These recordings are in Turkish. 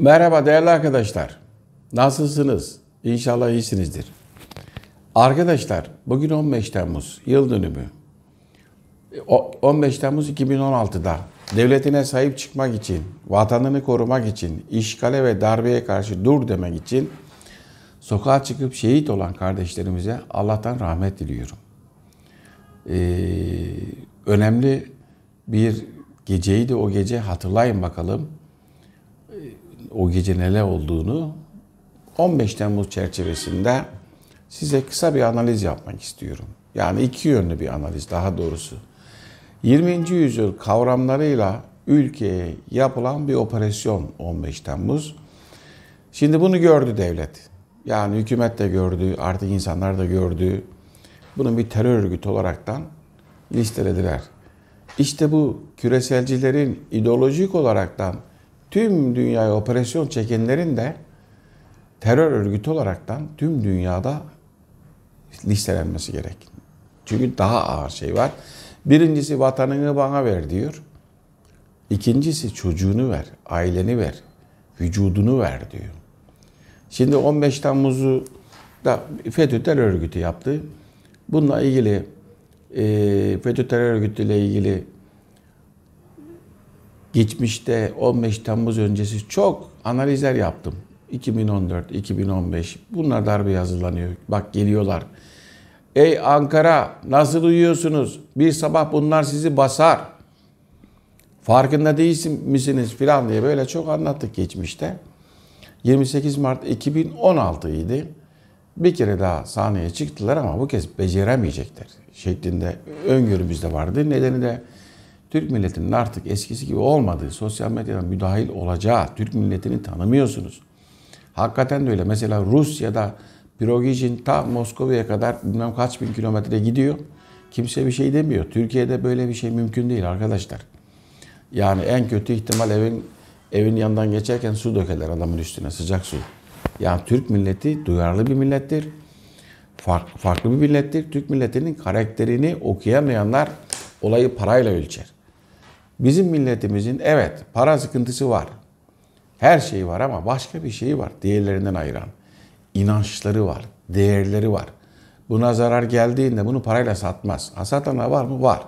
Merhaba değerli arkadaşlar. Nasılsınız? İnşallah iyisinizdir. Arkadaşlar bugün 15 Temmuz yıl dönümü. 15 Temmuz 2016'da devletine sahip çıkmak için, vatanını korumak için, işgale ve darbeye karşı dur demek için sokağa çıkıp şehit olan kardeşlerimize Allah'tan rahmet diliyorum. Ee, önemli bir geceydi o gece hatırlayın bakalım o gece neler olduğunu 15 Temmuz çerçevesinde size kısa bir analiz yapmak istiyorum. Yani iki yönlü bir analiz daha doğrusu. 20. yüzyıl kavramlarıyla ülkeye yapılan bir operasyon 15 Temmuz. Şimdi bunu gördü devlet. Yani hükümet de gördü, artık insanlar da gördü. Bunun bir terör örgütü olaraktan listelediler. İşte bu küreselcilerin ideolojik olaraktan tüm dünyaya operasyon çekenlerin de terör örgütü olaraktan tüm dünyada listelenmesi gerek. Çünkü daha ağır şey var. Birincisi vatanını bana ver diyor. İkincisi çocuğunu ver, aileni ver, vücudunu ver diyor. Şimdi 15 Temmuz'u da FETÖ terör örgütü yaptı. Bununla ilgili e, FETÖ terör örgütüyle ilgili geçmişte 15 Temmuz öncesi çok analizler yaptım. 2014, 2015 bunlar darbe hazırlanıyor. Bak geliyorlar. Ey Ankara nasıl uyuyorsunuz? Bir sabah bunlar sizi basar. Farkında değilsin misiniz filan diye böyle çok anlattık geçmişte. 28 Mart 2016 idi. Bir kere daha sahneye çıktılar ama bu kez beceremeyecekler şeklinde öngörümüz de vardı. Nedeni de Türk milletinin artık eskisi gibi olmadığı, sosyal medyadan müdahil olacağı, Türk milletini tanımıyorsunuz. Hakikaten de öyle. Mesela Rusya'da Prigojin ta Moskova'ya kadar bilmem kaç bin kilometre gidiyor. Kimse bir şey demiyor. Türkiye'de böyle bir şey mümkün değil arkadaşlar. Yani en kötü ihtimal evin evin yanından geçerken su dökerler adamın üstüne sıcak su. Yani Türk milleti duyarlı bir millettir. Farklı, farklı bir millettir. Türk milletinin karakterini okuyamayanlar olayı parayla ölçer. Bizim milletimizin evet para sıkıntısı var. Her şeyi var ama başka bir şeyi var. Diğerlerinden ayıran. inançları var, değerleri var. Buna zarar geldiğinde bunu parayla satmaz. Ha, satanlar var mı? Var.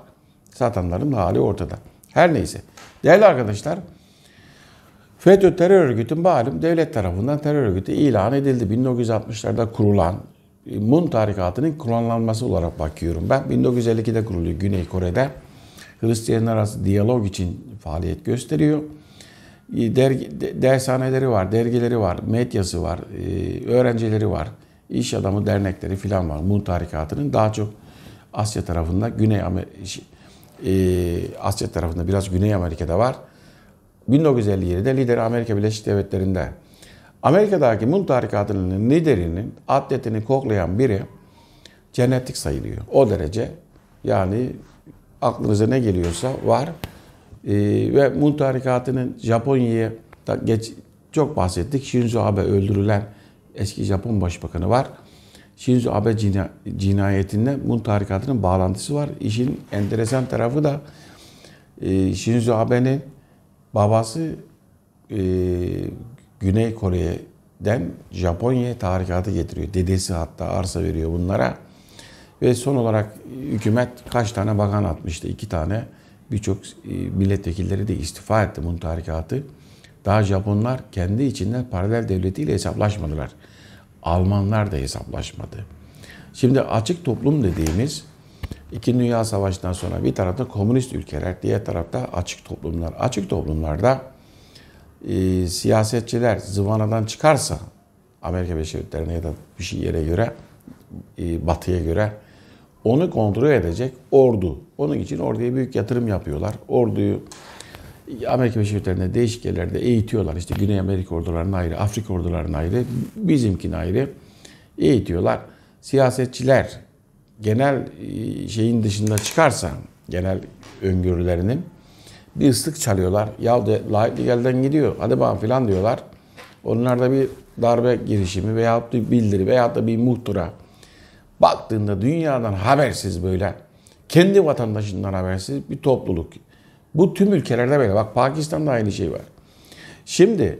Satanların hali ortada. Her neyse. Değerli arkadaşlar, FETÖ terör örgütü malum devlet tarafından terör örgütü ilan edildi. 1960'larda kurulan e, Mun tarikatının kurulanması olarak bakıyorum. Ben 1952'de kuruluyor Güney Kore'de. Hristiyanlar arası diyalog için faaliyet gösteriyor. E, dergi, dershaneleri var, dergileri var, medyası var, e, öğrencileri var, iş adamı dernekleri falan var. Mun tarikatının daha çok Asya tarafında, Güney Amerika, e, Asya tarafında biraz Güney Amerika'da var. 1957'de lideri Amerika Birleşik Devletleri'nde. Amerika'daki Mun tarikatının liderinin atletini koklayan biri cennetlik sayılıyor. O derece yani aklınıza ne geliyorsa var. E, ve Mun tarikatının Japonya'ya geç çok bahsettik. Shinzo Abe öldürülen eski Japon başbakanı var. Shinzo Abe cina, cinayetinde Mun tarikatının bağlantısı var. İşin enteresan tarafı da e, Shinzo Abe'nin babası e, Güney Kore'den Japonya'ya tarikatı getiriyor. Dedesi hatta arsa veriyor bunlara. Ve son olarak hükümet kaç tane bakan atmıştı? iki tane. Birçok e, milletvekilleri de istifa etti bunun tarikatı. Daha Japonlar kendi içinden paralel devletiyle hesaplaşmadılar. Almanlar da hesaplaşmadı. Şimdi açık toplum dediğimiz İki Dünya Savaşı'ndan sonra bir tarafta komünist ülkeler, diğer tarafta açık toplumlar. Açık toplumlarda e, siyasetçiler zıvanadan çıkarsa Amerika Birleşik Devletleri'ne ya da bir şey yere göre, e, batıya göre onu kontrol edecek ordu. Onun için orduya büyük yatırım yapıyorlar. Orduyu Amerika Birleşik Devletleri'nde değişik yerlerde eğitiyorlar. İşte Güney Amerika ordularının ayrı, Afrika ordularının ayrı, bizimkinin ayrı eğitiyorlar. Siyasetçiler genel e, şeyin dışında çıkarsa, genel öngörülerinin bir ıslık çalıyorlar. Ya de layıklık gelden gidiyor. Hadi bakalım filan diyorlar. Onlarda bir darbe girişimi veyahut bir bildiri veyahut da bir muhtıra baktığında dünyadan habersiz böyle kendi vatandaşından habersiz bir topluluk. Bu tüm ülkelerde böyle. Bak Pakistan'da aynı şey var. Şimdi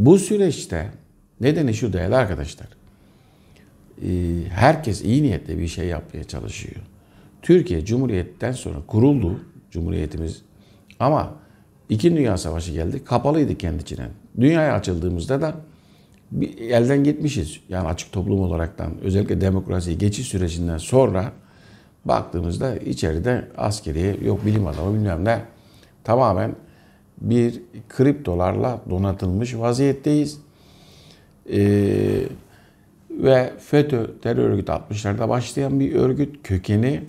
bu süreçte nedeni şu değerli arkadaşlar. Ee, herkes iyi niyetle bir şey yapmaya çalışıyor. Türkiye Cumhuriyet'ten sonra kuruldu Cumhuriyetimiz. Ama İki Dünya Savaşı geldi. Kapalıydı kendi içine. Dünyaya açıldığımızda da bir elden gitmişiz. Yani açık toplum olaraktan özellikle demokrasi geçiş sürecinden sonra baktığımızda içeride askeri yok bilim adamı bilmem ne tamamen bir kriptolarla donatılmış vaziyetteyiz. Ee, ve FETÖ terör örgütü 60'larda başlayan bir örgüt kökeni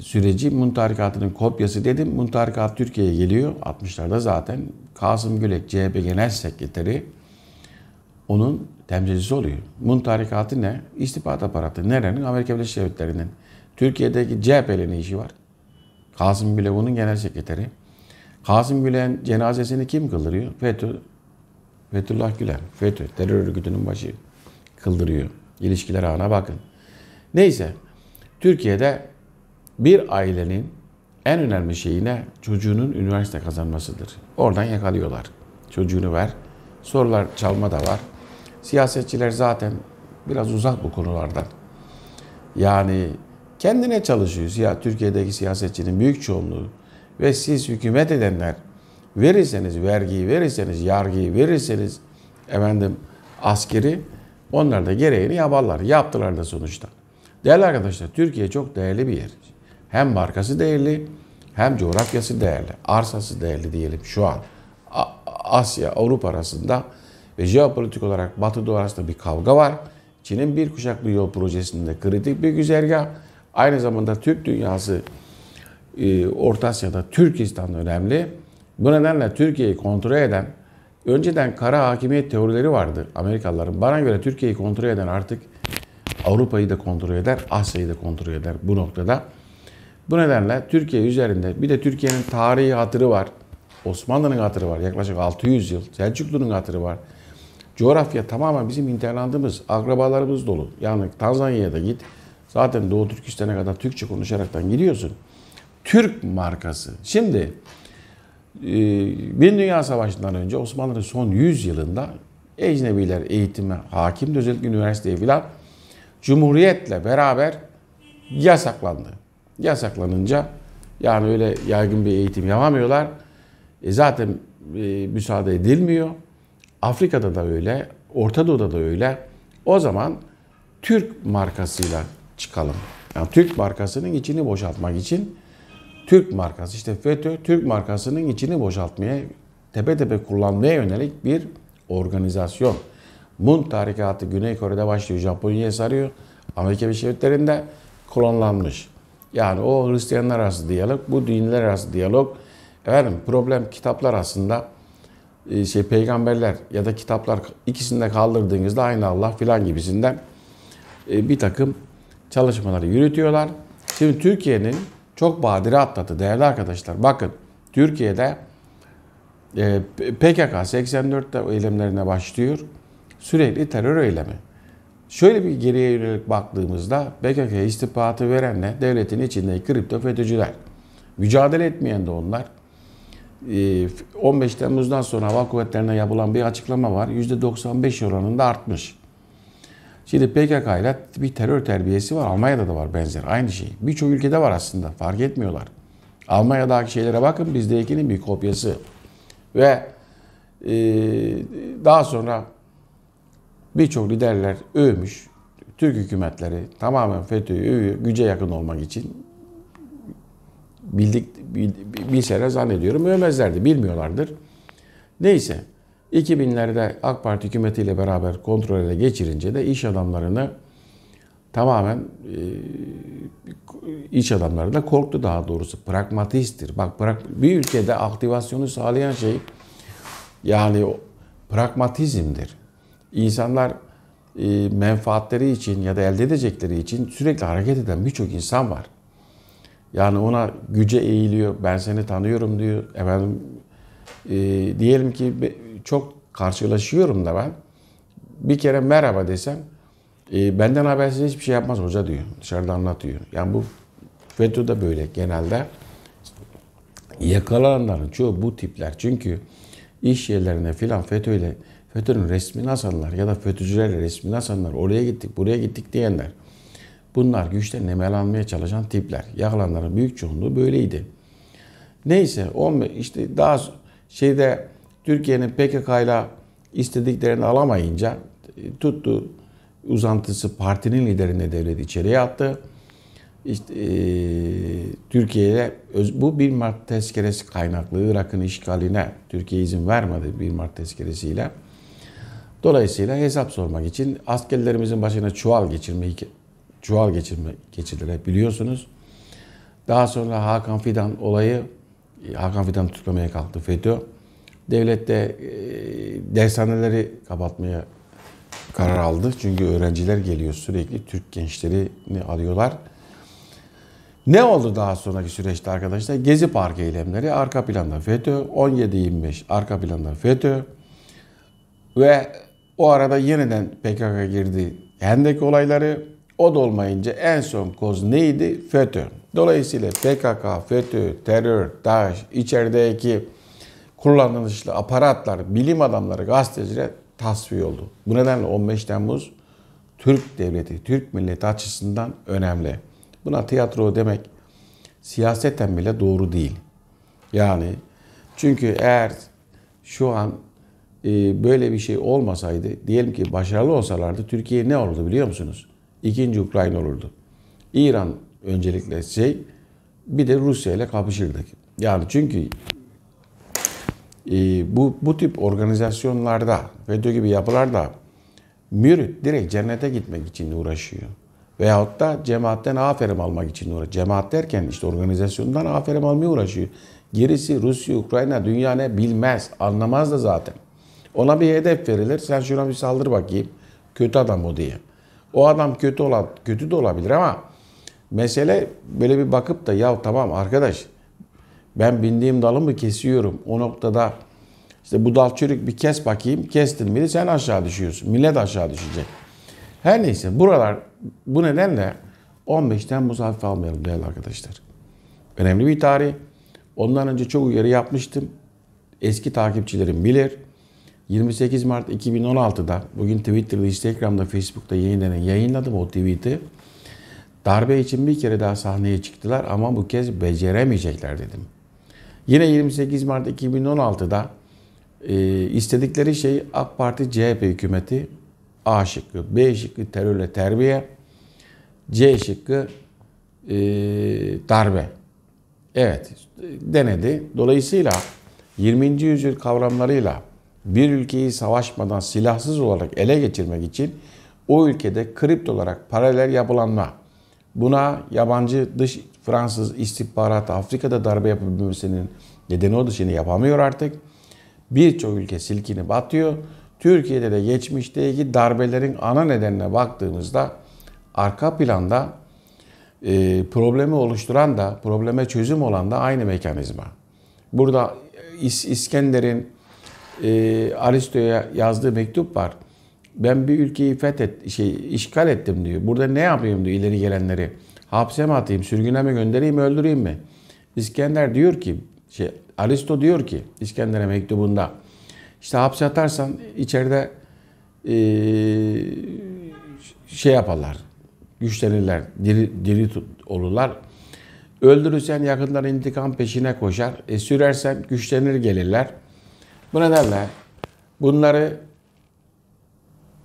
süreci Muntarikat'ın kopyası dedim. Muntarikat Türkiye'ye geliyor. 60'larda zaten Kasım Gülek CHP Genel Sekreteri onun temsilcisi oluyor. Bunun tarikatı ne? İstihbarat aparatı. Nerenin? Amerika Birleşik Devletleri'nin. Türkiye'deki CHP'li ne işi var? Kasım Gülevun'un genel sekreteri. Kasım Gülen cenazesini kim kıldırıyor? FETÖ. Fethullah Gülen. FETÖ. Terör örgütünün başı kıldırıyor. İlişkiler ağına bakın. Neyse. Türkiye'de bir ailenin en önemli şeyi ne? Çocuğunun üniversite kazanmasıdır. Oradan yakalıyorlar. Çocuğunu ver. Sorular çalma da var. Siyasetçiler zaten biraz uzak bu konulardan. Yani kendine çalışıyor. Ya Türkiye'deki siyasetçinin büyük çoğunluğu ve siz hükümet edenler verirseniz vergiyi verirseniz yargıyı verirseniz efendim askeri onlar da gereğini yaparlar. Yaptılar da sonuçta. Değerli arkadaşlar Türkiye çok değerli bir yer. Hem markası değerli hem coğrafyası değerli. Arsası değerli diyelim şu an. Asya, Avrupa arasında ve jeopolitik olarak Batı Doğu arasında bir kavga var. Çin'in bir kuşak bir yol projesinde kritik bir güzergah. Aynı zamanda Türk dünyası e, Orta Asya'da Türkistan önemli. Bu nedenle Türkiye'yi kontrol eden önceden kara hakimiyet teorileri vardı Amerikalıların. Bana göre Türkiye'yi kontrol eden artık Avrupa'yı da kontrol eder, Asya'yı da kontrol eder bu noktada. Bu nedenle Türkiye üzerinde bir de Türkiye'nin tarihi hatırı var. Osmanlı'nın hatırı var yaklaşık 600 yıl. Selçuklu'nun hatırı var coğrafya tamamen bizim interlandığımız, akrabalarımız dolu. Yani Tanzanya'da git, zaten Doğu Türkistan'a kadar Türkçe konuşaraktan gidiyorsun. Türk markası. Şimdi e, Bin Dünya Savaşı'ndan önce Osmanlı'nın son 100 yılında ecnebiler eğitime hakim, özellikle üniversiteye filan Cumhuriyetle beraber yasaklandı. Yasaklanınca yani öyle yaygın bir eğitim yapamıyorlar. E zaten e, müsaade edilmiyor. Afrika'da da öyle, Orta Doğu'da da öyle. O zaman Türk markasıyla çıkalım. Yani Türk markasının içini boşaltmak için Türk markası işte FETÖ Türk markasının içini boşaltmaya tepe tepe kullanmaya yönelik bir organizasyon. Mun tarikatı Güney Kore'de başlıyor. Japonya'ya sarıyor. Amerika Birleşik Devletleri'nde klonlanmış. Yani o Hristiyanlar arası diyalog, bu dinler arası diyalog. Efendim problem kitaplar aslında e, şey peygamberler ya da kitaplar ikisinde kaldırdığınızda aynı Allah filan gibisinden e, bir takım çalışmaları yürütüyorlar. Şimdi Türkiye'nin çok badire atladı değerli arkadaşlar. Bakın Türkiye'de e, PKK 84'te eylemlerine başlıyor. Sürekli terör eylemi. Şöyle bir geriye yönelik baktığımızda PKK istihbaratı verenle devletin içindeki kripto FETÖ'cüler. Mücadele etmeyen de onlar. 15 ee, Temmuz'dan sonra Hava Kuvvetleri'ne yapılan bir açıklama var. %95 oranında artmış. Şimdi PKK ile bir terör terbiyesi var. Almanya'da da var benzer aynı şey. Birçok ülkede var aslında fark etmiyorlar. Almanya'daki şeylere bakın bizdekinin bir kopyası. Ve e, daha sonra birçok liderler övmüş. Türk hükümetleri tamamen FETÖ'yü övüyor güce yakın olmak için bildik bil, bilseler zannediyorum övmezlerdi. Bilmiyorlardır. Neyse 2000'lerde AK Parti hükümetiyle beraber kontrole geçirince de iş adamlarını tamamen e, iş adamları da korktu daha doğrusu. Pragmatisttir. Bak prak, bir ülkede aktivasyonu sağlayan şey yani o, pragmatizmdir. İnsanlar e, menfaatleri için ya da elde edecekleri için sürekli hareket eden birçok insan var. Yani ona güce eğiliyor. Ben seni tanıyorum diyor. Efendim e, diyelim ki çok karşılaşıyorum da ben. Bir kere merhaba desem e, benden habersiz hiçbir şey yapmaz hoca diyor. Dışarıda anlatıyor. Yani bu fetöde böyle genelde. Yakalananların çoğu bu tipler. Çünkü iş yerlerine filan fetöyle FETÖ'nün resmini asanlar ya da FETÖ'cülerle resmini asanlar oraya gittik buraya gittik diyenler Bunlar güçten nemalanmaya çalışan tipler. Yakılanların büyük çoğunluğu böyleydi. Neyse 15 işte daha şeyde Türkiye'nin PKK ile istediklerini alamayınca e, tuttu uzantısı partinin liderine devlet içeriye attı. İşte, e, Türkiye'ye bu 1 Mart tezkeresi kaynaklı Irak'ın işgaline Türkiye izin vermedi 1 Mart tezkeresiyle. Dolayısıyla hesap sormak için askerlerimizin başına çuval geçirme çuval geçirme, geçirdiler biliyorsunuz. Daha sonra Hakan Fidan olayı, e, Hakan Fidan tutuklamaya kalktı FETÖ. Devlette de, e, dershaneleri kapatmaya karar aldı. Çünkü öğrenciler geliyor sürekli Türk gençlerini alıyorlar. Ne oldu daha sonraki süreçte arkadaşlar? Gezi Parkı eylemleri arka planda FETÖ, 17-25 arka planda FETÖ ve o arada yeniden PKK girdi. Hendek olayları o da olmayınca en son koz neydi? FETÖ. Dolayısıyla PKK, FETÖ, terör, DAEŞ, içerideki kullanılışlı aparatlar, bilim adamları, gazeteciler tasfiye oldu. Bu nedenle 15 Temmuz Türk devleti, Türk milleti açısından önemli. Buna tiyatro demek siyaseten bile doğru değil. Yani çünkü eğer şu an e, böyle bir şey olmasaydı, diyelim ki başarılı olsalardı Türkiye ne olurdu biliyor musunuz? ikinci Ukrayna olurdu. İran öncelikle şey bir de Rusya ile kapışırdık. Yani çünkü e, bu, bu tip organizasyonlarda FETÖ gibi yapılarda mürit direkt cennete gitmek için uğraşıyor. Veyahut da cemaatten aferim almak için uğraşıyor. Cemaat derken işte organizasyondan aferim almaya uğraşıyor. Gerisi Rusya, Ukrayna, dünya ne bilmez, anlamaz da zaten. Ona bir hedef verilir. Sen şuna bir saldır bakayım. Kötü adam o diye. O adam kötü olan kötü de olabilir ama mesele böyle bir bakıp da ya tamam arkadaş ben bindiğim dalı mı kesiyorum? O noktada işte bu dal çürük bir kes bakayım. Kestin mi sen aşağı düşüyorsun. Millet aşağı düşecek. Her neyse buralar bu nedenle 15 Temmuz hafife almayalım değerli arkadaşlar. Önemli bir tarih. Ondan önce çok uyarı yapmıştım. Eski takipçilerim bilir. 28 Mart 2016'da bugün Twitter'da, Instagram'da, Facebook'ta yayınlanan yayınladım o tweet'i. Darbe için bir kere daha sahneye çıktılar ama bu kez beceremeyecekler dedim. Yine 28 Mart 2016'da e, istedikleri şey AK Parti CHP hükümeti A şıkkı, B şıkkı terörle terbiye, C şıkkı e, darbe. Evet denedi. Dolayısıyla 20. yüzyıl kavramlarıyla bir ülkeyi savaşmadan silahsız olarak ele geçirmek için o ülkede kripto olarak paralel yapılanma, buna yabancı dış Fransız istihbaratı Afrika'da darbe yapabilmesinin nedeni o dışını yapamıyor artık. Birçok ülke silkini batıyor. Türkiye'de de geçmişteki darbelerin ana nedenine baktığımızda arka planda e, problemi oluşturan da, probleme çözüm olan da aynı mekanizma. Burada İskender'in e, Aristo'ya yazdığı mektup var. Ben bir ülkeyi fethet, şey, işgal ettim diyor. Burada ne yapayım diyor ileri gelenleri. Hapse mi atayım, sürgüne mi göndereyim, öldüreyim mi? İskender diyor ki, şey, Aristo diyor ki İskender'e mektubunda. İşte hapse atarsan içeride e, şey yaparlar, güçlenirler, diri, diri tut, olurlar. Öldürürsen yakınların intikam peşine koşar. E, sürersen güçlenir gelirler. Bu nedenle bunları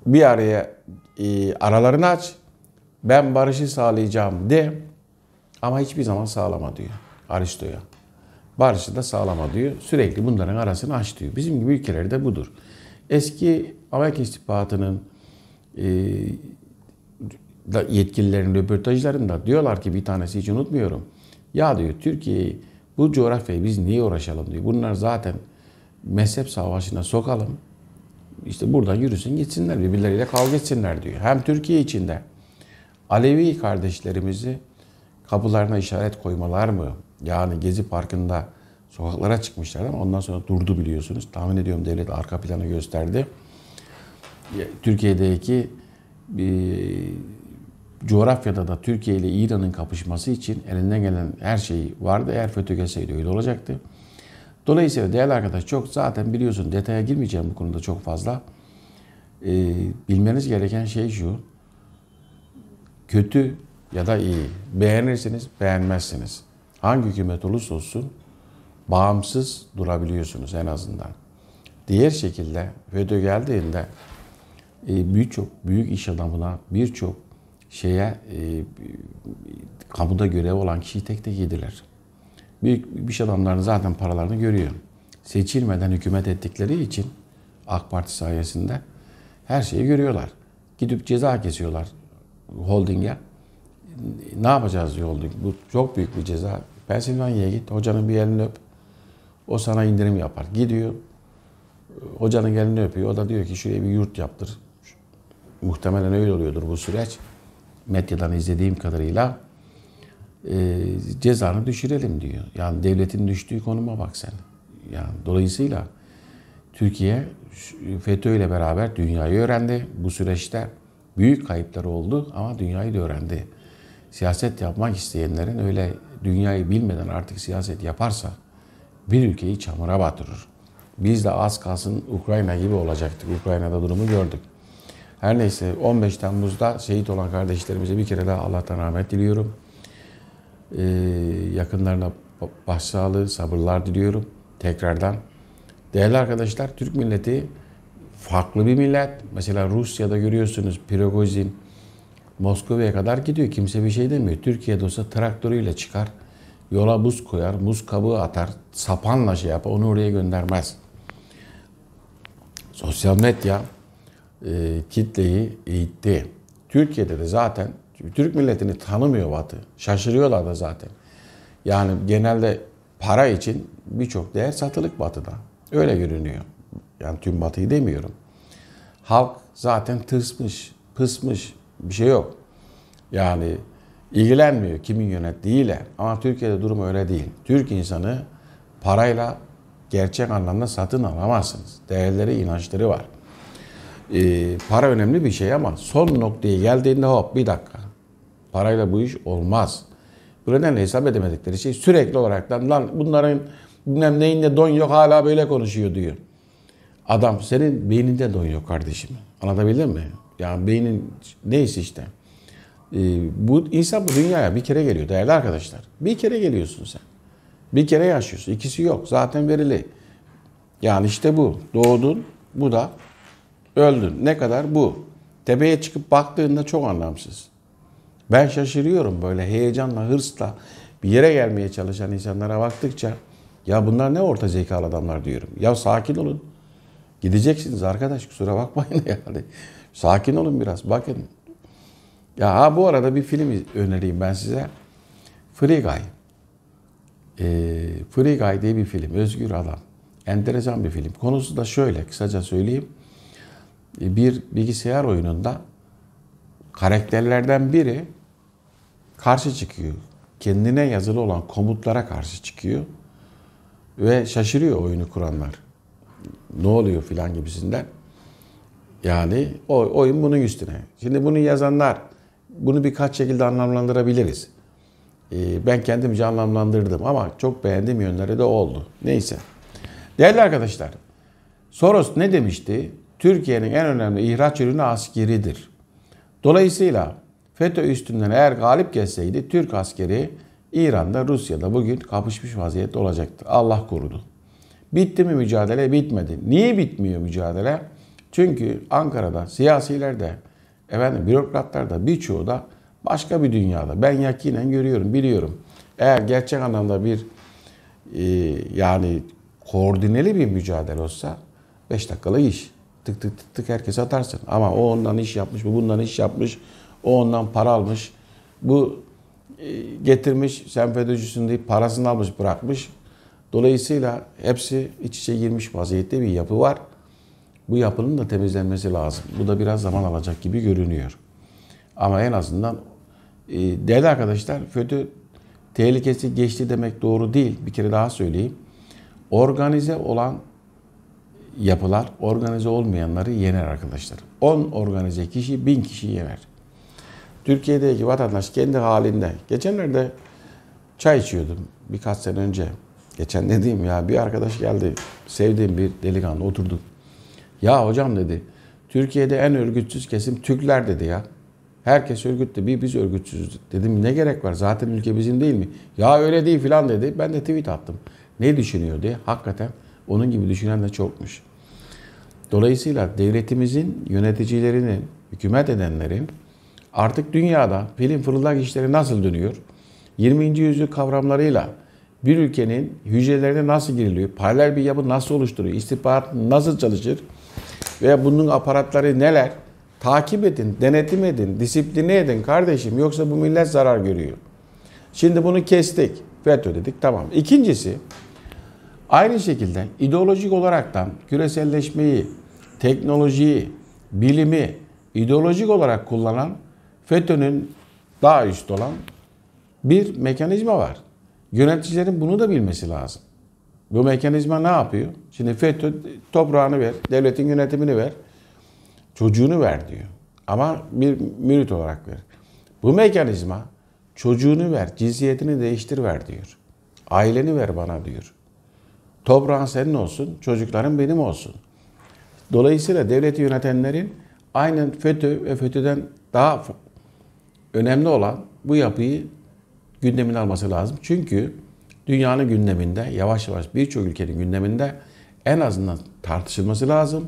bir araya e, aralarını aç. Ben barışı sağlayacağım de ama hiçbir zaman sağlama diyor Aristo'ya. Barışı da sağlama diyor. Sürekli bunların arasını aç diyor. Bizim gibi ülkelerde budur. Eski Amerika istihbaratının e, yetkililerin röportajlarında diyorlar ki bir tanesi hiç unutmuyorum. Ya diyor Türkiye'yi bu coğrafyayı biz niye uğraşalım diyor. Bunlar zaten mezhep savaşına sokalım. İşte buradan yürüsün gitsinler birbirleriyle kavga etsinler diyor. Hem Türkiye içinde Alevi kardeşlerimizi kapılarına işaret koymalar mı? Yani Gezi Parkı'nda sokaklara çıkmışlar ama ondan sonra durdu biliyorsunuz. Tahmin ediyorum devlet arka planı gösterdi. Türkiye'deki coğrafyada da Türkiye ile İran'ın kapışması için elinden gelen her şeyi vardı. Eğer FETÖ gelseydi öyle olacaktı. Dolayısıyla değerli arkadaş çok zaten biliyorsun detaya girmeyeceğim bu konuda çok fazla. Ee, bilmeniz gereken şey şu. Kötü ya da iyi. Beğenirsiniz, beğenmezsiniz. Hangi hükümet olursa olsun bağımsız durabiliyorsunuz en azından. Diğer şekilde FETÖ geldiğinde e, birçok büyük iş adamına, birçok şeye e, kamuda görev olan kişiyi tek tek yediler büyük bir şey adamların zaten paralarını görüyor. Seçilmeden hükümet ettikleri için AK Parti sayesinde her şeyi görüyorlar. Gidip ceza kesiyorlar holdinge. Ne yapacağız diyor holding. Bu çok büyük bir ceza. Pensilvanya'ya git, hocanın bir elini öp. O sana indirim yapar. Gidiyor, hocanın elini öpüyor. O da diyor ki şuraya bir yurt yaptır. Muhtemelen öyle oluyordur bu süreç. Medyadan izlediğim kadarıyla e, cezanı düşürelim diyor. Yani devletin düştüğü konuma bak sen. Yani dolayısıyla Türkiye FETÖ ile beraber dünyayı öğrendi. Bu süreçte büyük kayıpları oldu ama dünyayı da öğrendi. Siyaset yapmak isteyenlerin öyle dünyayı bilmeden artık siyaset yaparsa bir ülkeyi çamura batırır. Biz de az kalsın Ukrayna gibi olacaktık. Ukrayna'da durumu gördük. Her neyse 15 Temmuz'da şehit olan kardeşlerimize bir kere daha Allah'tan rahmet diliyorum. Ee, yakınlarına başsağlığı, sabırlar diliyorum tekrardan. Değerli arkadaşlar, Türk milleti farklı bir millet. Mesela Rusya'da görüyorsunuz Prigozhin Moskova'ya kadar gidiyor. Kimse bir şey demiyor. Türkiye'de olsa traktörüyle çıkar. Yola buz koyar, muz kabuğu atar, sapanla şey yapar, onu oraya göndermez. Sosyal medya e, kitleyi eğitti. Türkiye'de de zaten Türk milletini tanımıyor Batı. Şaşırıyorlar da zaten. Yani genelde para için birçok değer satılık Batı'da. Öyle görünüyor. Yani tüm Batı'yı demiyorum. Halk zaten tırsmış, pısmış. Bir şey yok. Yani ilgilenmiyor kimin yönettiğiyle. Ama Türkiye'de durum öyle değil. Türk insanı parayla gerçek anlamda satın alamazsınız. Değerleri, inançları var. Ee, para önemli bir şey ama son noktaya geldiğinde hop bir dakika Parayla bu iş olmaz. Bu nedenle hesap edemedikleri şey sürekli olarak lan, lan bunların bilmem neyinde don yok hala böyle konuşuyor diyor. Adam senin beyninde don yok kardeşim. Anlatabildim mi? Yani beynin neyse işte. Ee, bu insan bu dünyaya bir kere geliyor değerli arkadaşlar. Bir kere geliyorsun sen. Bir kere yaşıyorsun. İkisi yok. Zaten verili. Yani işte bu. Doğdun. Bu da öldün. Ne kadar bu. Tepeye çıkıp baktığında çok anlamsız. Ben şaşırıyorum böyle heyecanla, hırsla bir yere gelmeye çalışan insanlara baktıkça ya bunlar ne orta zekalı adamlar diyorum. Ya sakin olun. Gideceksiniz arkadaş kusura bakmayın yani. Sakin olun biraz bakın. Ya ha bu arada bir film önereyim ben size. Free Guy. E, Free Guy diye bir film. Özgür adam. Enteresan bir film. Konusu da şöyle kısaca söyleyeyim. Ee, bir bilgisayar oyununda karakterlerden biri karşı çıkıyor. Kendine yazılı olan komutlara karşı çıkıyor. Ve şaşırıyor oyunu kuranlar. Ne oluyor filan gibisinden. Yani o oyun bunun üstüne. Şimdi bunu yazanlar bunu birkaç şekilde anlamlandırabiliriz. Ee, ben kendimce anlamlandırdım ama çok beğendiğim yönleri de oldu. Neyse. Değerli arkadaşlar, Soros ne demişti? Türkiye'nin en önemli ihraç ürünü askeridir. Dolayısıyla FETÖ üstünden eğer galip gelseydi Türk askeri İran'da Rusya'da bugün kapışmış vaziyette olacaktı. Allah korudu. Bitti mi mücadele? Bitmedi. Niye bitmiyor mücadele? Çünkü Ankara'da siyasiler de efendim bürokratlar da birçoğu da başka bir dünyada. Ben yakinen görüyorum, biliyorum. Eğer gerçek anlamda bir e, yani koordineli bir mücadele olsa 5 dakikalık iş. Tık tık tık tık herkes atarsın. Ama o ondan iş yapmış, bu bundan iş yapmış. O ondan para almış. Bu e, getirmiş, sen FETÖ'cüsün deyip parasını almış bırakmış. Dolayısıyla hepsi iç içe girmiş vaziyette bir yapı var. Bu yapının da temizlenmesi lazım. Bu da biraz zaman alacak gibi görünüyor. Ama en azından e, değerli arkadaşlar FETÖ tehlikesi geçti demek doğru değil. Bir kere daha söyleyeyim. Organize olan yapılar organize olmayanları yener arkadaşlar. 10 organize kişi 1000 kişi yener. Türkiye'deki vatandaş kendi halinde. Geçenlerde çay içiyordum birkaç sene önce. Geçen dediğim ya bir arkadaş geldi. Sevdiğim bir delikanlı oturduk. Ya hocam dedi. Türkiye'de en örgütsüz kesim Türkler dedi ya. Herkes örgütlü bir biz örgütsüz. Dedim ne gerek var zaten ülke bizim değil mi? Ya öyle değil filan dedi. Ben de tweet attım. Ne düşünüyor diye. Hakikaten onun gibi düşünen de çokmuş. Dolayısıyla devletimizin yöneticilerinin, hükümet edenleri Artık dünyada pelin fırıldak işleri nasıl dönüyor? 20. yüzyıl kavramlarıyla bir ülkenin hücrelerine nasıl giriliyor? Paralel bir yapı nasıl oluşturuyor? İstihbarat nasıl çalışır? Veya bunun aparatları neler? Takip edin, denetim edin, disipline edin kardeşim. Yoksa bu millet zarar görüyor. Şimdi bunu kestik. FETÖ dedik tamam. İkincisi aynı şekilde ideolojik olaraktan küreselleşmeyi, teknolojiyi, bilimi ideolojik olarak kullanan FETÖ'nün daha üst olan bir mekanizma var. Yöneticilerin bunu da bilmesi lazım. Bu mekanizma ne yapıyor? Şimdi FETÖ toprağını ver, devletin yönetimini ver, çocuğunu ver diyor. Ama bir mürit olarak ver. Bu mekanizma çocuğunu ver, cinsiyetini değiştir ver diyor. Aileni ver bana diyor. Toprağın senin olsun, çocukların benim olsun. Dolayısıyla devleti yönetenlerin aynen FETÖ ve FETÖ'den daha önemli olan bu yapıyı gündemine alması lazım. Çünkü dünyanın gündeminde yavaş yavaş birçok ülkenin gündeminde en azından tartışılması lazım.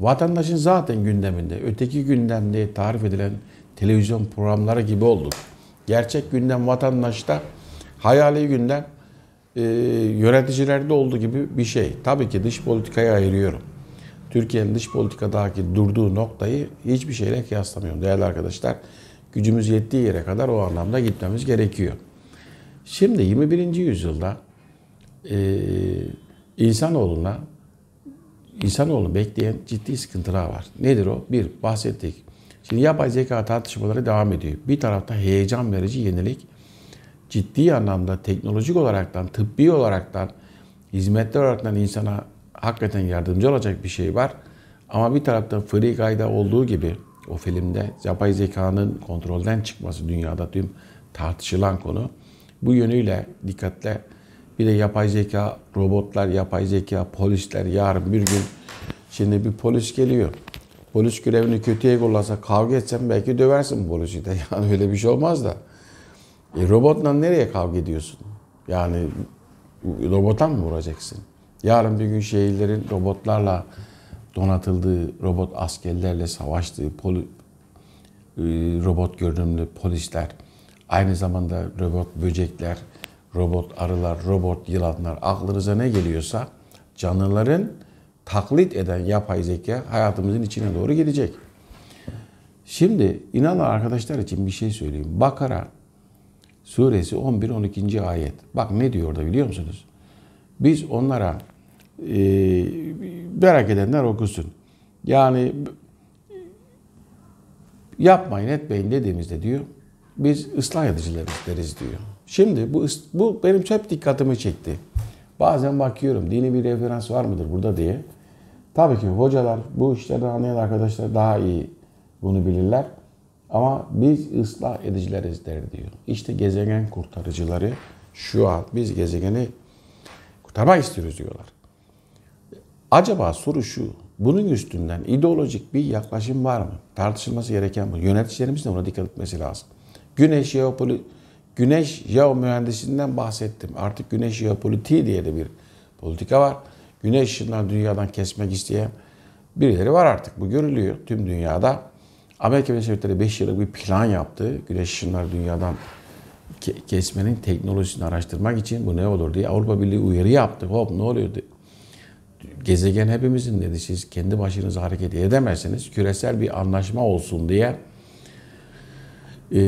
Vatandaşın zaten gündeminde, öteki gündemde tarif edilen televizyon programları gibi olduk. Gerçek gündem vatandaşta, hayali gündem e, yöneticilerde olduğu gibi bir şey. Tabii ki dış politikaya ayırıyorum. Türkiye'nin dış politikadaki durduğu noktayı hiçbir şeyle kıyaslamıyorum değerli arkadaşlar gücümüz yettiği yere kadar o anlamda gitmemiz gerekiyor. Şimdi 21. yüzyılda e, insanoğluna insanoğlunu bekleyen ciddi sıkıntılar var. Nedir o? Bir, bahsettik. Şimdi yapay zeka tartışmaları devam ediyor. Bir tarafta heyecan verici yenilik, ciddi anlamda teknolojik olaraktan, tıbbi olaraktan, hizmetler olaraktan insana hakikaten yardımcı olacak bir şey var. Ama bir tarafta free gayda olduğu gibi o filmde yapay zekanın kontrolden çıkması dünyada tüm tartışılan konu. Bu yönüyle dikkatle bir de yapay zeka, robotlar, yapay zeka, polisler yarın bir gün şimdi bir polis geliyor. Polis görevini kötüye kullansa kavga etsem belki döversin polisi de. Yani öyle bir şey olmaz da. E, robotla nereye kavga ediyorsun? Yani robota mı vuracaksın? Yarın bir gün şehirlerin robotlarla donatıldığı robot askerlerle savaştığı poli, e, robot görünümlü polisler, aynı zamanda robot böcekler, robot arılar, robot yılanlar aklınıza ne geliyorsa canlıların taklit eden yapay zeka hayatımızın içine doğru gelecek. Şimdi inanın arkadaşlar için bir şey söyleyeyim. Bakara suresi 11-12. ayet. Bak ne diyor orada biliyor musunuz? Biz onlara e, merak edenler okusun. Yani yapmayın etmeyin dediğimizde diyor biz ıslah edicileriz deriz diyor. Şimdi bu, bu benim hep dikkatimi çekti. Bazen bakıyorum dini bir referans var mıdır burada diye. Tabii ki hocalar bu işlerden anlayan arkadaşlar daha iyi bunu bilirler. Ama biz ıslah edicileriz der diyor. İşte gezegen kurtarıcıları şu an biz gezegeni kurtarmak istiyoruz diyorlar. Acaba soru şu, bunun üstünden ideolojik bir yaklaşım var mı? Tartışılması gereken bu. Yöneticilerimiz de buna dikkat etmesi lazım. Güneş jeopoli Güneş mühendisinden bahsettim. Artık güneş jeopolitiği diye de bir politika var. Güneş ışınlarını dünyadan kesmek isteyen birileri var artık. Bu görülüyor tüm dünyada. Amerika Birleşik Devletleri 5 yıllık bir plan yaptı. Güneş ışınları dünyadan kesmenin teknolojisini araştırmak için bu ne olur diye Avrupa Birliği uyarı yaptı. Hop ne oluyor gezegen hepimizin dedi. Siz kendi başınıza hareket edemezsiniz. Küresel bir anlaşma olsun diye e,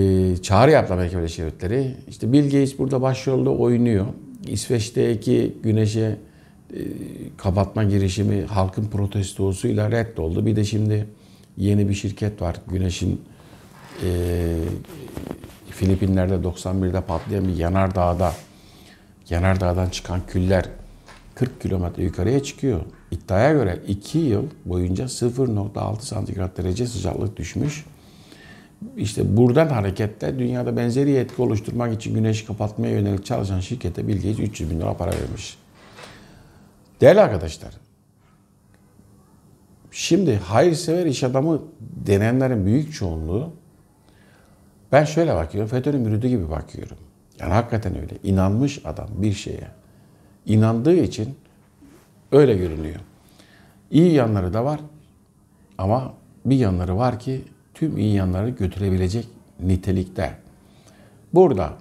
çağrı yaptı Amerika Birleşik Devletleri. İşte Bill Gates burada başrolde oynuyor. İsveç'teki güneşe e, kapatma girişimi halkın protestosuyla reddoldu. Bir de şimdi yeni bir şirket var. Güneş'in e, Filipinler'de 91'de patlayan bir yanardağda yanardağdan çıkan küller 40 kilometre yukarıya çıkıyor. İddiaya göre 2 yıl boyunca 0.6 santigrat derece sıcaklık düşmüş. İşte buradan hareketle dünyada benzeri etki oluşturmak için güneşi kapatmaya yönelik çalışan şirkete Bill Gates 300 bin lira para vermiş. Değerli arkadaşlar, şimdi hayırsever iş adamı denenlerin büyük çoğunluğu ben şöyle bakıyorum, FETÖ'nün mürüdü gibi bakıyorum. Yani hakikaten öyle. İnanmış adam bir şeye inandığı için öyle görünüyor. İyi yanları da var ama bir yanları var ki tüm iyi yanları götürebilecek nitelikte. Burada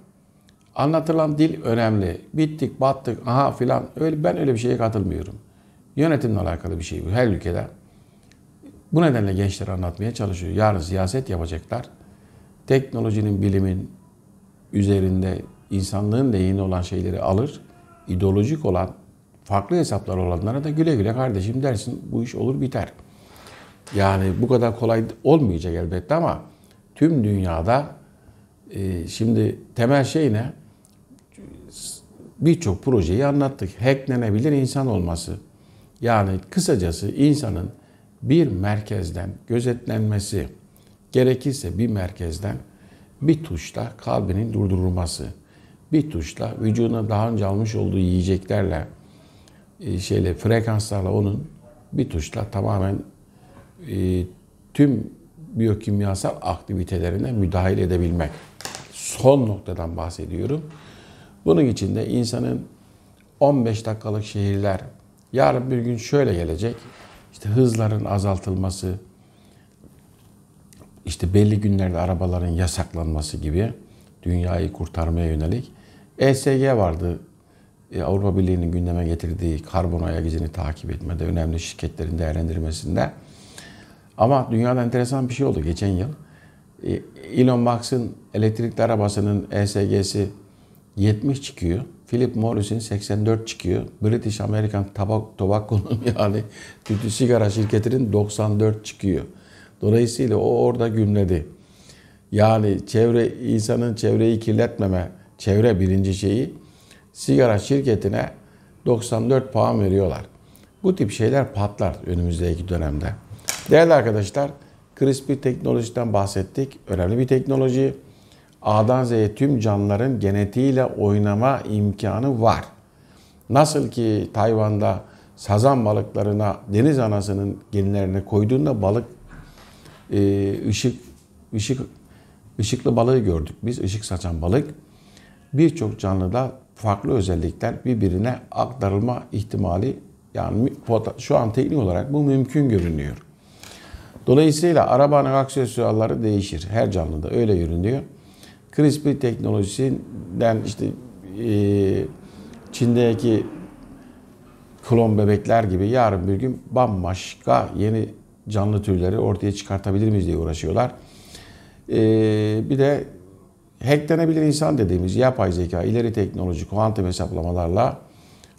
anlatılan dil önemli. Bittik, battık, aha filan. Öyle, ben öyle bir şeye katılmıyorum. Yönetimle alakalı bir şey bu her ülkede. Bu nedenle gençler anlatmaya çalışıyor. Yarın siyaset yapacaklar. Teknolojinin, bilimin üzerinde insanlığın lehine olan şeyleri alır ideolojik olan, farklı hesaplar olanlara da güle güle kardeşim dersin bu iş olur biter. Yani bu kadar kolay olmayacak elbette ama tüm dünyada e, şimdi temel şey ne? Birçok projeyi anlattık. Hacklenebilir insan olması. Yani kısacası insanın bir merkezden gözetlenmesi, gerekirse bir merkezden bir tuşla kalbinin durdurulması bir tuşla vücuduna daha önce almış olduğu yiyeceklerle e, şeyle frekanslarla onun bir tuşla tamamen e, tüm biyokimyasal aktivitelerine müdahil edebilmek. Son noktadan bahsediyorum. Bunun için de insanın 15 dakikalık şehirler yarın bir gün şöyle gelecek. İşte hızların azaltılması, işte belli günlerde arabaların yasaklanması gibi dünyayı kurtarmaya yönelik ESG vardı. E, Avrupa Birliği'nin gündeme getirdiği karbon ayak izini takip etmede, önemli şirketlerin değerlendirmesinde. Ama dünyada enteresan bir şey oldu geçen yıl. E, Elon Musk'ın elektrikli arabasının ESG'si 70 çıkıyor. Philip Morris'in 84 çıkıyor. British American Tabak Tobacco'nun yani tütü sigara şirketinin 94 çıkıyor. Dolayısıyla o orada gümledi. Yani çevre insanın çevreyi kirletmeme çevre birinci şeyi sigara şirketine 94 puan veriyorlar. Bu tip şeyler patlar önümüzdeki dönemde. Değerli arkadaşlar, CRISPR teknolojiden bahsettik. Önemli bir teknoloji. A'dan Z'ye tüm canlıların genetiğiyle oynama imkanı var. Nasıl ki Tayvan'da sazan balıklarına deniz anasının genlerini koyduğunda balık e, ışık ışık ışıklı balığı gördük. Biz ışık saçan balık birçok canlıda farklı özellikler birbirine aktarılma ihtimali yani şu an teknik olarak bu mümkün görünüyor. Dolayısıyla arabanın aksesuarları değişir. Her canlıda öyle görünüyor. CRISPR teknolojisinden işte e, Çin'deki klon bebekler gibi yarın bir gün bambaşka yeni canlı türleri ortaya çıkartabilir miyiz diye uğraşıyorlar. E, bir de hacklenebilir insan dediğimiz yapay zeka, ileri teknoloji, kuantum hesaplamalarla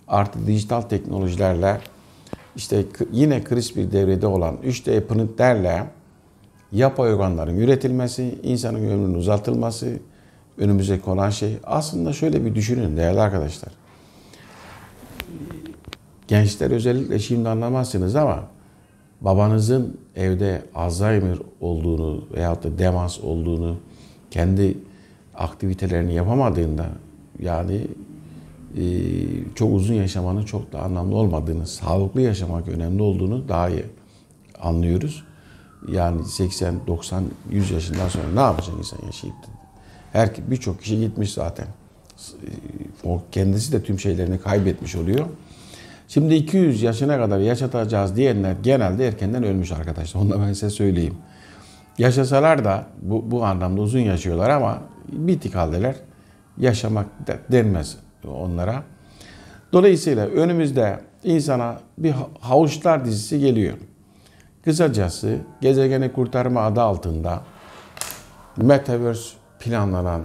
artı dijital teknolojilerle işte yine kriz bir devrede olan 3D printlerle yapay organların üretilmesi, insanın ömrünün uzatılması önümüze konan şey. Aslında şöyle bir düşünün değerli arkadaşlar. Gençler özellikle şimdi anlamazsınız ama babanızın evde Alzheimer olduğunu veyahut da demans olduğunu kendi aktivitelerini yapamadığında yani e, çok uzun yaşamanın çok da anlamlı olmadığını, sağlıklı yaşamak önemli olduğunu daha iyi anlıyoruz. Yani 80, 90, 100 yaşından sonra ne yapacak insan yaşayıp her birçok kişi gitmiş zaten. O kendisi de tüm şeylerini kaybetmiş oluyor. Şimdi 200 yaşına kadar yaşatacağız diyenler genelde erkenden ölmüş arkadaşlar. Onu da ben size söyleyeyim. Yaşasalar da bu, bu anlamda uzun yaşıyorlar ama bitik haldeler yaşamak denmez onlara. Dolayısıyla önümüzde insana bir havuçlar dizisi geliyor. Kısacası gezegeni kurtarma adı altında Metaverse planlanan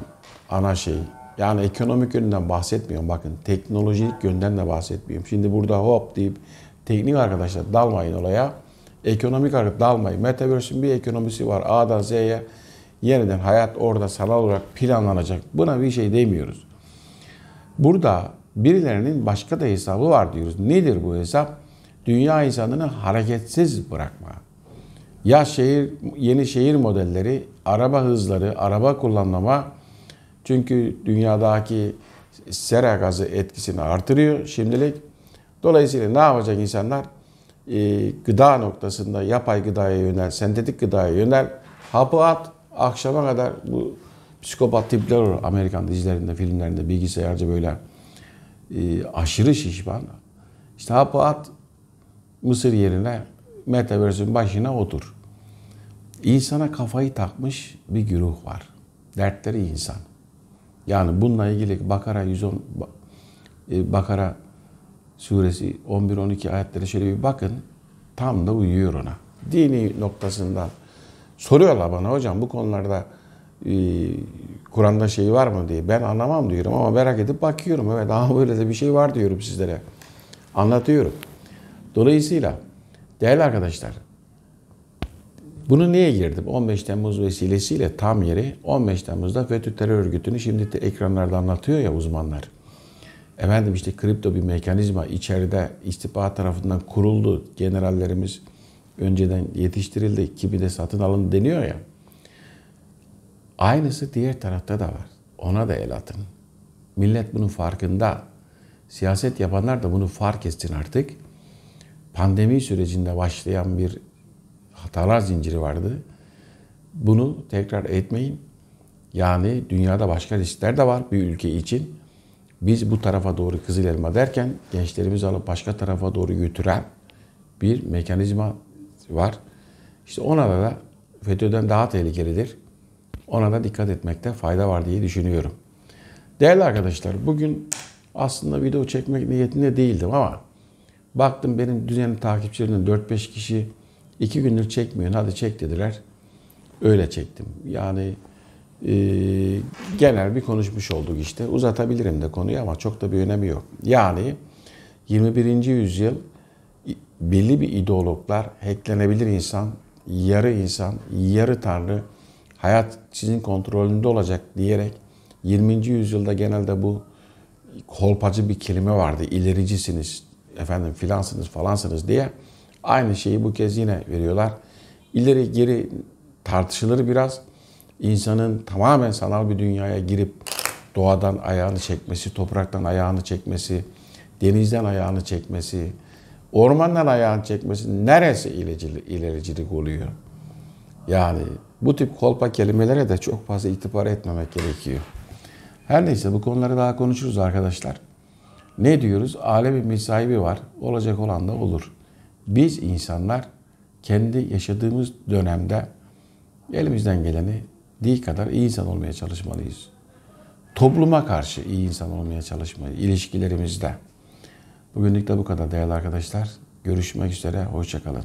ana şey. Yani ekonomik yönden bahsetmiyorum bakın. Teknolojik yönden de bahsetmiyorum. Şimdi burada hop deyip teknik arkadaşlar dalmayın olaya. Ekonomik olarak dalmayın. metaverse'in bir ekonomisi var. A'dan Z'ye yeniden hayat orada sanal olarak planlanacak. Buna bir şey demiyoruz. Burada birilerinin başka da hesabı var diyoruz. Nedir bu hesap? Dünya insanını hareketsiz bırakma. Ya şehir, yeni şehir modelleri, araba hızları, araba kullanma. Çünkü dünyadaki sera gazı etkisini artırıyor şimdilik. Dolayısıyla ne yapacak insanlar? Ee, gıda noktasında yapay gıdaya yönel, sentetik gıdaya yönel, hapı at, Akşama kadar bu psikopat tipler olur. Amerikan dizilerinde, filmlerinde bilgisayarca böyle e, aşırı şişman. İşte hapı at Mısır yerine Metaverse'ün başına otur. İnsana kafayı takmış bir güruh var. Dertleri insan. Yani bununla ilgili Bakara 110 e, Bakara suresi 11-12 ayetleri şöyle bir bakın. Tam da uyuyor ona. Dini noktasında Soruyorlar bana hocam bu konularda e, Kur'an'da şey var mı diye. Ben anlamam diyorum ama merak edip bakıyorum. Evet daha böyle de bir şey var diyorum sizlere. Anlatıyorum. Dolayısıyla değerli arkadaşlar bunu niye girdim? 15 Temmuz vesilesiyle tam yeri 15 Temmuz'da FETÖ terör örgütünü şimdi de ekranlarda anlatıyor ya uzmanlar. Efendim işte kripto bir mekanizma içeride istihbarat tarafından kuruldu. Generallerimiz, önceden yetiştirildi, kimi de satın alın deniyor ya. Aynısı diğer tarafta da var. Ona da el atın. Millet bunun farkında. Siyaset yapanlar da bunu fark etsin artık. Pandemi sürecinde başlayan bir hatalar zinciri vardı. Bunu tekrar etmeyin. Yani dünyada başka riskler de var bir ülke için. Biz bu tarafa doğru kızıl elma derken gençlerimizi alıp başka tarafa doğru götüren bir mekanizma var. İşte ona da FETÖ'den daha tehlikelidir. Ona da dikkat etmekte fayda var diye düşünüyorum. Değerli arkadaşlar bugün aslında video çekmek niyetinde değildim ama baktım benim düzenli takipçilerimden 4-5 kişi 2 gündür çekmiyor hadi çek dediler. Öyle çektim. Yani e, genel bir konuşmuş olduk işte. Uzatabilirim de konuyu ama çok da bir önemi yok. Yani 21. yüzyıl belli bir ideologlar hacklenebilir insan, yarı insan, yarı tanrı, hayat sizin kontrolünde olacak diyerek 20. yüzyılda genelde bu kolpacı bir kelime vardı. İlericisiniz, efendim filansınız falansınız diye aynı şeyi bu kez yine veriyorlar. İleri geri tartışılır biraz. İnsanın tamamen sanal bir dünyaya girip doğadan ayağını çekmesi, topraktan ayağını çekmesi, denizden ayağını çekmesi, ormandan ayağını çekmesi neresi ilericilik, ilericilik oluyor? Yani bu tip kolpa kelimelere de çok fazla itibar etmemek gerekiyor. Her neyse bu konuları daha konuşuruz arkadaşlar. Ne diyoruz? Alemin bir sahibi var. Olacak olan da olur. Biz insanlar kendi yaşadığımız dönemde elimizden geleni değil kadar iyi insan olmaya çalışmalıyız. Topluma karşı iyi insan olmaya çalışmalıyız ilişkilerimizde. Bugünlük de bu kadar değerli arkadaşlar. Görüşmek üzere, hoşçakalın.